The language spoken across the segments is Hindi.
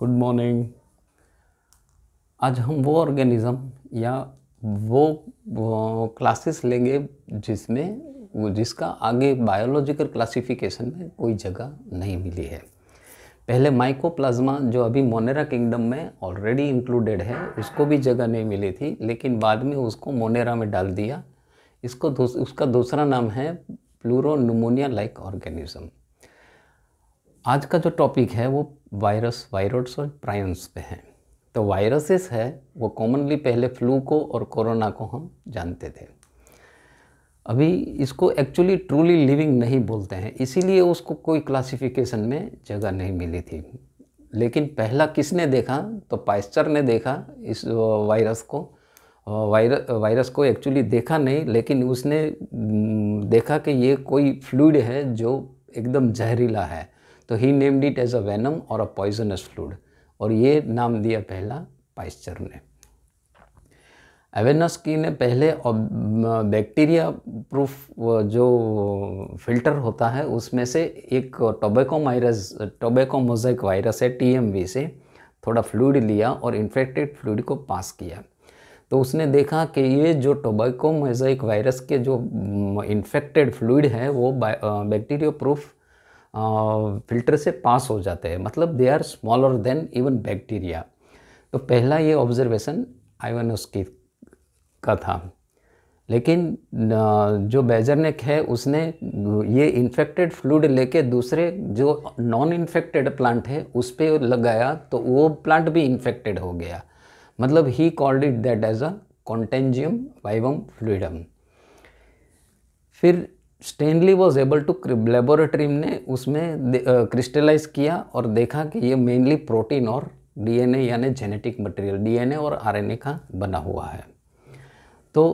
गुड मॉर्निंग आज हम वो ऑर्गेनिज़म या वो, क्लासेस लेंगे जिसमें जिसका आगे बायोलॉजिकल क्लासिफिकेशन में कोई जगह नहीं मिली है पहले माइकोप्लाज्मा जो अभी मोनेरा किंगडम में ऑलरेडी इंक्लूडेड है उसको भी जगह नहीं मिली थी लेकिन बाद में उसको मोनेरा में डाल दिया इसको दूस, उसका दूसरा नाम है प्लूरोनमोनिया लाइक ऑर्गेनिज्म आज का जो टॉपिक है वो वायरस वायरोड्स और प्रायंस पे है तो वायरसेस है वो कॉमनली पहले फ्लू को और कोरोना को हम जानते थे अभी इसको एक्चुअली ट्रूली लिविंग नहीं बोलते हैं इसीलिए उसको कोई क्लासिफिकेशन में जगह नहीं मिली थी लेकिन पहला किसने देखा तो पाइस्चर ने देखा इस वायरस को वायर वायरस को एक्चुअली देखा नहीं लेकिन उसने देखा कि ये कोई फ्लूड है जो एकदम जहरीला है तो ही named it as a venom और अ पॉइजनस फ्लूड और ये नाम दिया पहला पाइस्चर ने एवेनस की ने पहले बैक्टीरिया प्रूफ जो फिल्टर होता है उसमें से एक टोबैको माइरस टोबैको मोजैक वायरस है टीएमवी से थोड़ा फ्लूड लिया और इन्फेक्टेड फ्लूड को पास किया तो उसने देखा कि ये जो टोबैको मोजैक वायरस के जो इन्फेक्टेड फ्लूड है वो बैक्टीरिया प्रूफ फिल्टर से पास हो जाते हैं मतलब they are smaller than even bacteria तो पहला ये ऑब्जर्वेशन आइवन उसकी का था लेकिन जो बेजरनेक है उसने ये इन्फेक्टेड फ्लूड लेके दूसरे जो नॉन इन्फेक्टेड प्लांट है उस पर लगाया तो वो प्लांट भी इन्फेक्टेड हो गया मतलब ही called it that as a contagium vivum fluidum फिर Stanley was able to laboratory ने उसमें क्रिस्टलाइज किया और देखा कि ये मेनली प्रोटीन और डीएनए यानी जेनेटिक मटेरियल डीएनए और आरएनए का बना हुआ है तो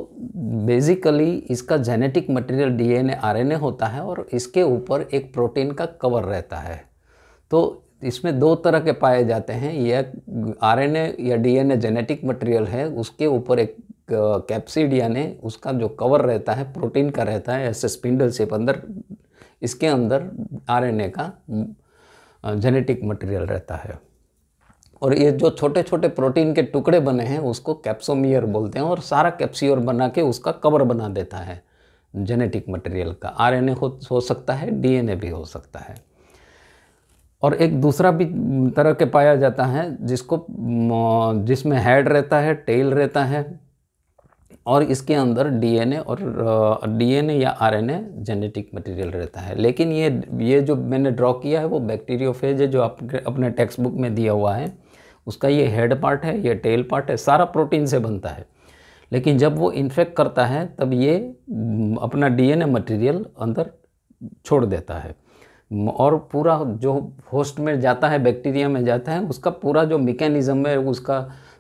बेसिकली इसका जेनेटिक मटेरियल डीएनए आरएनए होता है और इसके ऊपर एक प्रोटीन का कवर रहता है तो इसमें दो तरह के पाए जाते हैं यह आरएनए या डीएनए जेनेटिक मटेरियल है उसके ऊपर एक कैप्सिड यानी उसका जो कवर रहता है प्रोटीन का रहता है ऐसे स्पिंडल शेप अंदर इसके अंदर आरएनए का जेनेटिक मटेरियल रहता है और ये जो छोटे छोटे प्रोटीन के टुकड़े बने हैं उसको कैप्सोमियर बोलते हैं और सारा कैप्सियोर बना के उसका कवर बना देता है जेनेटिक मटेरियल का आरएनए हो, हो सकता है डीएनए भी हो सकता है और एक दूसरा भी तरह के पाया जाता है जिसको जिसमें हेड रहता है टेल रहता है और इसके अंदर डीएनए और डीएनए या आरएनए जेनेटिक मटेरियल रहता है लेकिन ये ये जो मैंने ड्रॉ किया है वो बैक्टीरियोफेज है जो आप अपने टेक्स्ट बुक में दिया हुआ है उसका ये हेड पार्ट है ये टेल पार्ट है सारा प्रोटीन से बनता है लेकिन जब वो इन्फेक्ट करता है तब ये अपना डीएनए मटेरियल अंदर छोड़ देता है और पूरा जो होस्ट में जाता है बैक्टीरिया में जाता है उसका पूरा जो मेकेनिज़्म है उसका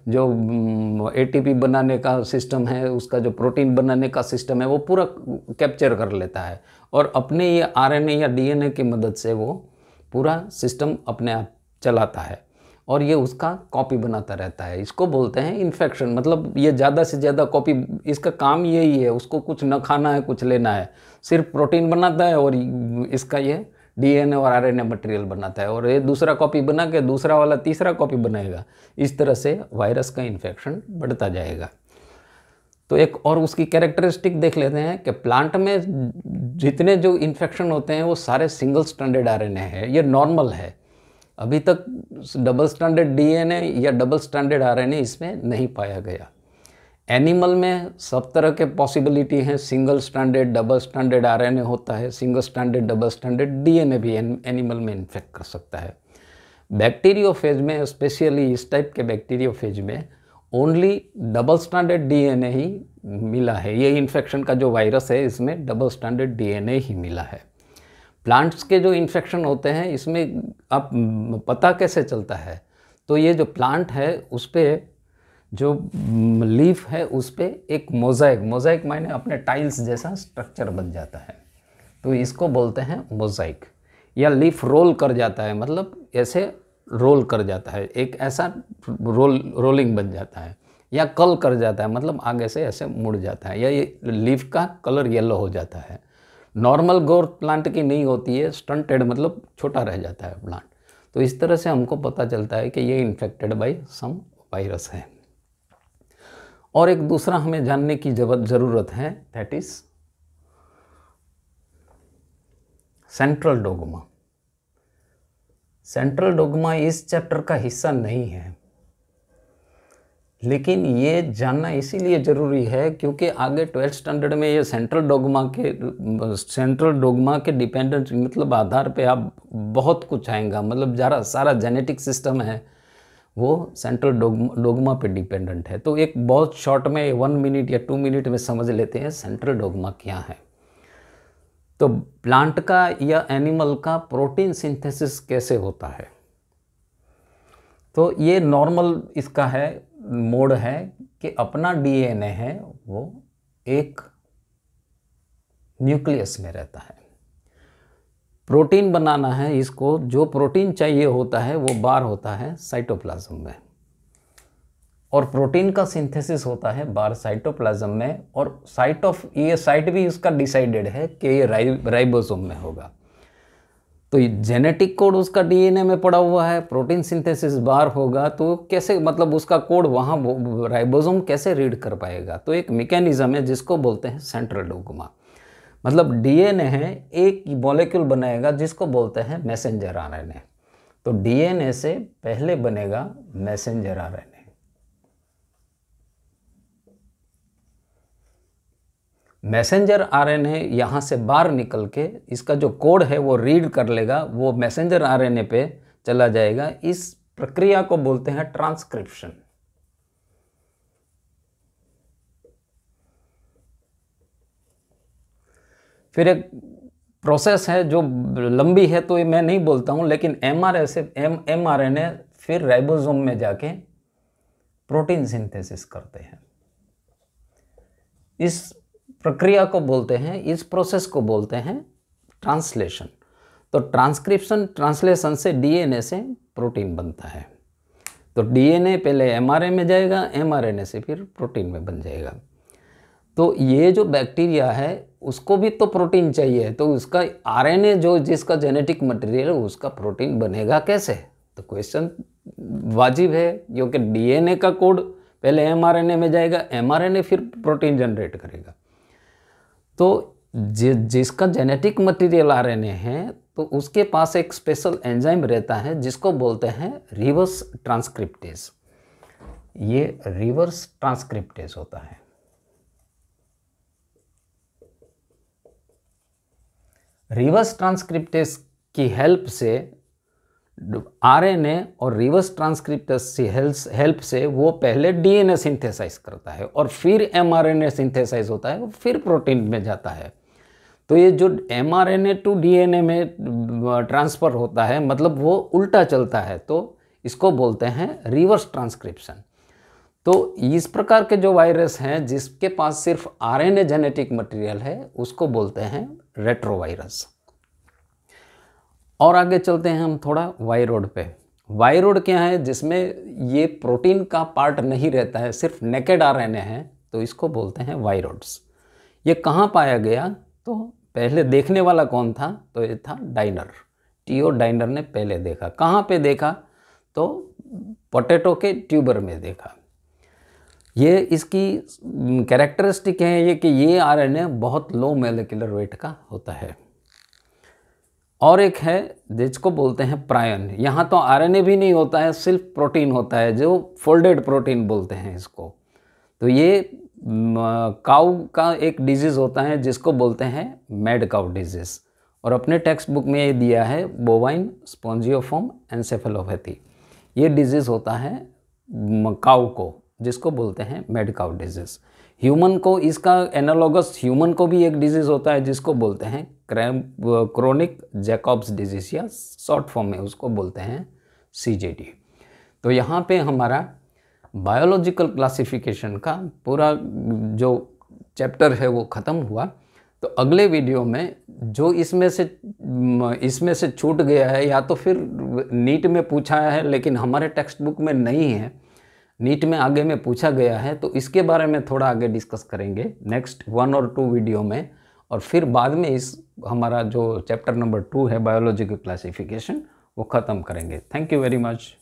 जो एटीपी बनाने का सिस्टम है उसका जो प्रोटीन बनाने का सिस्टम है वो पूरा कैप्चर कर लेता है और अपने ये आरएनए या डीएनए की मदद से वो पूरा सिस्टम अपने आप चलाता है और ये उसका कॉपी बनाता रहता है इसको बोलते हैं इन्फेक्शन मतलब ये ज़्यादा से ज़्यादा कॉपी इसका काम यही है उसको कुछ न खाना है कुछ लेना है सिर्फ प्रोटीन बनाता है और इसका ये डीएनए और आरएनए मटेरियल बनाता है और ये दूसरा कॉपी बना के दूसरा वाला तीसरा कॉपी बनाएगा इस तरह से वायरस का इन्फेक्शन बढ़ता जाएगा तो एक और उसकी कैरेक्टरिस्टिक देख लेते हैं कि प्लांट में जितने जो इन्फेक्शन होते हैं वो सारे सिंगल स्टैंडर्ड आरएनए है ये नॉर्मल है अभी तक डबल स्टैंडर्ड डीएनए या डबल स्टैंडर्ड आरएनए इसमें नहीं पाया गया एनिमल में सब तरह के पॉसिबिलिटी हैं single standard double standard RNA होता है single standard double standard DNA भी एनिमल में इन्फेक्ट कर सकता है बैक्टीरियोफेज में स्पेशली इस टाइप के बैक्टीरियोफेज में ओनली डबल स्टैंडर्ड डीएनए ही मिला है ये इन्फेक्शन का जो वायरस है इसमें डबल स्टैंडर्ड डीएनए ही मिला है प्लांट्स के जो इन्फेक्शन होते हैं इसमें आप पता कैसे चलता है तो ये जो प्लांट है उस पर जो लीफ है उस पर एक मोज़ाइक मोज़ाइक मायने अपने टाइल्स जैसा स्ट्रक्चर बन जाता है तो इसको बोलते हैं मोज़ाइक या लीफ रोल कर जाता है मतलब ऐसे रोल कर जाता है एक ऐसा रोल रोलिंग बन जाता है या कल कर जाता है मतलब आगे से ऐसे मुड़ जाता है या ये लीफ का कलर येलो हो जाता है नॉर्मल ग्रोथ प्लांट की नहीं होती है स्टंटेड मतलब छोटा रह जाता है प्लांट तो इस तरह से हमको पता चलता है कि ये इन्फेक्टेड बाई सम वायरस है और एक दूसरा हमें जानने की ज़रूरत है that is central dogma central dogma इस चैप्टर का हिस्सा नहीं है लेकिन ये जानना इसीलिए ज़रूरी है क्योंकि आगे ट्वेल्थ स्टैंडर्ड में ये सेंट्रल डोगमा के सेंट्रल डोगमा के डिपेंडेंट मतलब आधार पे आप बहुत कुछ आएगा मतलब ज़रा सारा जेनेटिक सिस्टम है वो सेंट्रल डोगमा पे डिपेंडेंट है तो एक बहुत शॉर्ट में वन मिनट या टू मिनट में समझ लेते हैं सेंट्रल डोगमा क्या है तो प्लांट का या एनिमल का प्रोटीन सिंथेसिस कैसे होता है तो ये नॉर्मल इसका है मोड है कि अपना डीएनए है वो एक न्यूक्लियस में रहता है प्रोटीन बनाना है इसको जो प्रोटीन चाहिए होता है वो बार होता है साइटोप्लाज्म में और प्रोटीन का सिंथेसिस होता है बार साइटोप्लाज्म में और साइट ऑफ ये साइट भी उसका डिसाइडेड है कि ये राइबोसोम में होगा तो जेनेटिक कोड उसका डीएनए में पड़ा हुआ है प्रोटीन सिंथेसिस बार होगा तो कैसे मतलब उसका कोड वहाँ राइबोसोम कैसे रीड कर पाएगा तो एक मैकेनिज्म है जिसको बोलते हैं सेंट्रल डोगमा मतलब डीएनए है एक मॉलिक्यूल बनाएगा जिसको बोलते हैं मैसेंजर आरएनए तो डीएनए से पहले बनेगा मैसेंजर आरएनए मैसेंजर आरएनए यहां से बाहर निकल के इसका जो कोड है वो रीड कर लेगा वो मैसेंजर आरएनए पे चला जाएगा इस प्रक्रिया को बोलते हैं ट्रांसक्रिप्शन फिर एक प्रोसेस है जो लंबी है तो ये मैं नहीं बोलता हूँ लेकिन M R S M M R N A फिर राइबोसोम में जाके प्रोटीन सिंथेसिस करते हैं इस प्रक्रिया को बोलते हैं इस प्रोसेस को बोलते हैं ट्रांसलेशन तो ट्रांसक्रिप्शन ट्रांसलेशन से डीएनए से प्रोटीन बनता है तो डीएनए पहले एमआरए में जाएगा एमआरएनए से फिर प्रोटीन में बन जाएगा तो ये जो बैक्टीरिया है उसको भी तो प्रोटीन चाहिए तो उसका आरएनए जो जिसका जेनेटिक मटेरियल है उसका प्रोटीन बनेगा कैसे तो क्वेश्चन वाजिब है क्योंकि डीएनए का कोड पहले एमआरएनए में जाएगा एमआरएनए फिर प्रोटीन जनरेट करेगा तो जि, जिसका जेनेटिक मटेरियल आरएनए है तो उसके पास एक स्पेशल एंजाइम रहता है जिसको बोलते हैं रिवर्स ट्रांसक्रिप्टेज ये रिवर्स ट्रांसक्रिप्टेज होता है रिवर्स ट्रांसक्रिप्टेस की हेल्प से आरएनए और रिवर्स ट्रांसक्रिप्टस की हेल्प से वो पहले डीएनए सिंथेसाइज करता है और फिर एमआरएनए सिंथेसाइज होता है फिर प्रोटीन में जाता है तो ये जो M R N A to D N A में ट्रांसफ़र होता है मतलब वो उल्टा चलता है तो इसको बोलते हैं रिवर्स ट्रांसक्रिप्शन तो इस प्रकार के जो वायरस हैं जिसके पास सिर्फ आरएनए जेनेटिक मटेरियल है उसको बोलते हैं रेट्रोवायरस और आगे चलते हैं हम थोड़ा वायरोड पे वायरोड क्या है जिसमें ये प्रोटीन का पार्ट नहीं रहता है सिर्फ नेकेड आरएनए है तो इसको बोलते हैं वायरोड्स ये कहाँ पाया गया तो पहले देखने वाला कौन था तो ये था डाइनर टीओ डाइनर ने पहले देखा कहाँ पे देखा तो पोटैटो के ट्यूबर में देखा ये इसकी कैरेक्टरिस्टिक है ये कि ये आरएनए बहुत लो मेलिकुलर वेट का होता है और एक है जिसको बोलते हैं प्रायन यहाँ तो आरएनए भी नहीं होता है सिर्फ प्रोटीन होता है जो फोल्डेड प्रोटीन बोलते हैं इसको तो ये काऊ का एक डिजीज़ होता है जिसको बोलते हैं मेड काउ डिजीज़ और अपने टेक्स्ट बुक में ये दिया है बोवाइन स्पॉन्जियोफोम एनसेफेलोपैथी ये डिजीज़ होता है काऊ को जिसको बोलते हैं मेडकाउ डिजीज़ ह्यूमन को इसका एनालॉगस ह्यूमन को भी एक डिजीज़ होता है जिसको बोलते हैं क्रैम क्रोनिक जैकॉब्स डिजीज़ या शॉर्ट फॉर्म में उसको बोलते हैं सी तो यहाँ पे हमारा बायोलॉजिकल क्लासिफिकेशन का पूरा जो चैप्टर है वो ख़त्म हुआ तो अगले वीडियो में जो इसमें से इसमें से छूट गया है या तो फिर नीट में पूछा है लेकिन हमारे टेक्स्ट बुक में नहीं है नीट में आगे में पूछा गया है तो इसके बारे में थोड़ा आगे डिस्कस करेंगे नेक्स्ट वन और टू वीडियो में और फिर बाद में इस हमारा जो चैप्टर नंबर टू है बायोलॉजी की क्लासिफिकेशन वो ख़त्म करेंगे थैंक यू वेरी मच